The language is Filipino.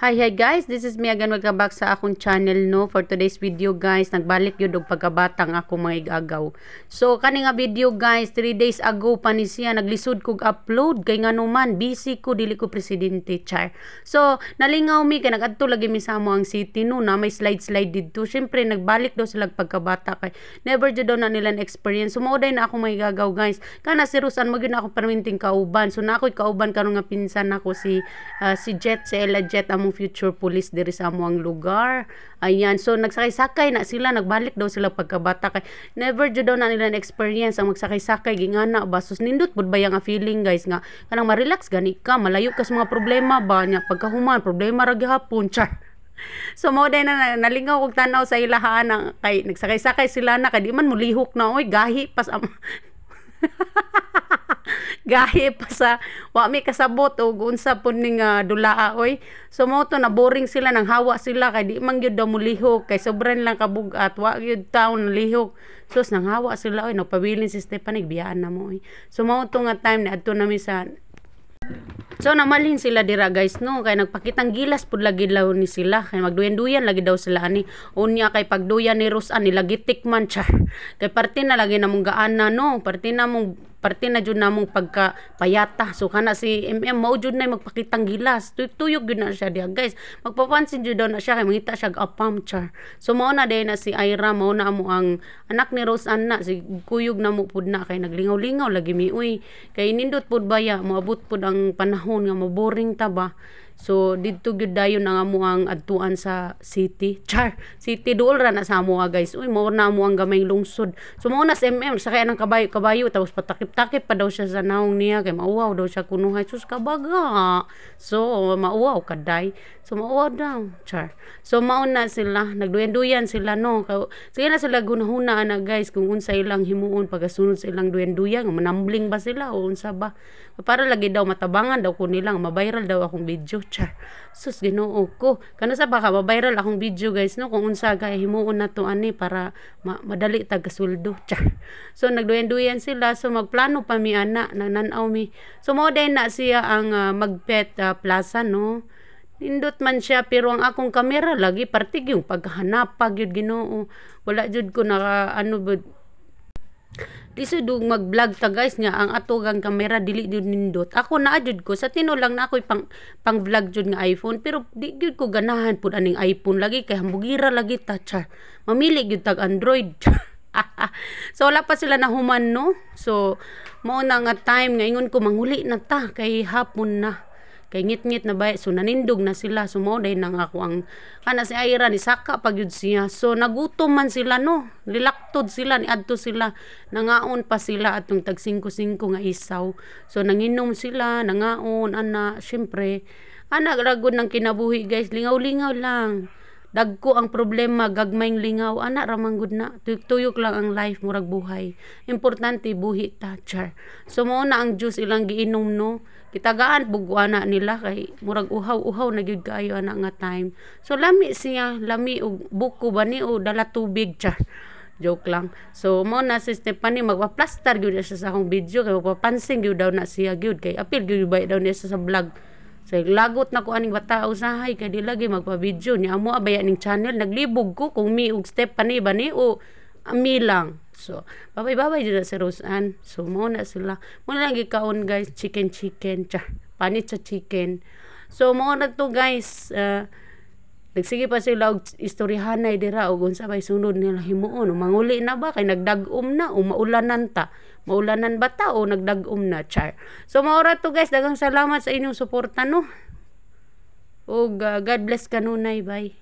Hi, hi guys! This is me again. Welcome back sa akong channel, no? For today's video, guys, nagbalik yun og pagkabatang ako mga igagaw. So, kani nga video, guys, 3 days ago pa ni siya, naglisod kog upload. Kay nga naman, busy ko, dili ko presidente, char. So, nalingaw mi, kay nagadto lagi mi sa mo ang city, no? Na may slide-slide dito. Siyempre, nagbalik daw sila pagkabata. Kay never dyan daw na nila experience. Sumauday na ako mga igagaw, guys. Kana si Rusan, magin ako perminting kauban. So, na ako'y kauban karon nga pinsan ako si, uh, si Jet, si Ella Jet, ang among future police diri sa among lugar ayan so nagsakay-sakay na sila nagbalik daw sila pagkabata kay never jud daw na nila experience ang magsakay-sakay gingana basos nindot pud ba nga feeling guys nga kanang ma-relax gani ka malayo ka sa mga problema ba nya pagkahuman problema ra gihapon char So mo day na nalingaw kog tanaw sa ilahan ang kay nagsakay-sakay sila na kay di man mulihok na oy gahi pas am gahi pa sa wa mi kasabot og unsa pud ning uh, dulaa oy so mo to na boring sila nang hawa sila kay di man gyud lihok kay sobran lang kabug at wa gyud taon lihok so nang hawa sila oy napabilin si Stephanie biyaan na mo oy so mo to nga time ni adto na mi sa So namalhin sila dira guys no kay nagpakitang gilas pud lagi law ni sila kay magduyan-duyan lagi daw sila ani unya kay pagduyan ni Rusan nilagi tikman char kay parte na lagi namong gaana no parte na mong parte na jud namong pagkapayata so kana si MM mao jud na magpakitang gilas tuyog yun na siya diha guys magpapansin jud daw na siya kay mangita siya apam char so mao na day na si Ira mao na mo ang anak ni Rose Anna si kuyog na mo pud na kay naglingaw-lingaw lagi mi uy kay nindot pud baya moabot pud ang panahon nga maboring ta ba So didto gyud dayon nga mo ang adtuan sa city. Char, city duol ra na sa amo guys. Uy, mao na mo ang gamayng lungsod. So mao na sa MM sa kaya ng kabayo, kabayo tapos patakip-takip pa daw siya sa naong niya kay mauwaw daw siya kuno hay sus kabaga. So mauwaw kaday. So mauwaw daw, char. So mao na sila, nagduyan-duyan sila no. Sige na sila gunahuna na guys kung unsa ilang himuon pagasunod sa ilang duyan-duyan, manambling ba sila o unsa ba. Para lagi daw matabangan daw ko nilang mabayral daw akong video picture. Sus, ginoo ko. Kana sa baka, mabiral akong video guys, no? Kung unsa ga himuon na to ani para ma madali tagasuldo. Char. So, nagduyan-duyan sila. So, magplano pa mi ana, nananaw mi. So, mo na siya ang uh, magpet uh, plaza, no? Indot man siya pero ang akong kamera lagi partig yung paghanap pag yun ginoo. Wala jud ko naka ano Lisod mag-vlog ta guys nga ang atogang kamera dili jud nindot. Ako na jud ko sa lang na ako'y pang pang vlog jud nga iPhone pero di jud ko ganahan pud aning iPhone lagi kay hambugira lagi ta char. Mamili jud tag Android. so wala pa sila na human no. So mao na nga time nga ingon ko manguli na ta kay hapon na kay ngit-ngit na bay so nanindog na sila sumuday nang ako ang kana si Ira ni saka pagyud siya so nagutom man sila no lilaktod sila ni adto sila nangaon pa sila atong tag 5-5 nga isaw so nanginom sila nangaon ana syempre ana ragod ng kinabuhi guys lingaw-lingaw lang dagko ang problema gagmayng lingaw ana ramang gud na tuyok lang ang life murag buhay importante buhi ta char so mao na ang juice ilang giinom no kitagaan buguan na nila kay murag uhaw-uhaw na gyud kaayo ana nga time so lami siya lami og buko bani o dala tubig char joke lang. So, mo na si Stephanie, magpa-plaster gyud sa akong video, kay magpapansin gyud daw na siya gyud, kay apil gyud ba daw niya sa vlog. So, lagot na ko aning batao sahay kay dili lagi magpa-video ni amo abaya ning channel naglibog ko kung mi og step pa ni ba o ami ah, lang. So, babay-babay dito sa Rosan. So, mo na sila. Mo na lagi kaon guys, chicken chicken. cha. panit sa chicken. So, mo na to guys. Uh, Nagsige pa sila og istoryahanay na dira og unsa bay sunod nila himuon. Manguli na ba kay nagdagom na o maulanan ta? Maulanan ba ta o nagdagom na char? So maura to guys, daghang salamat sa inyong suporta no. Og uh, God bless kanunay bye.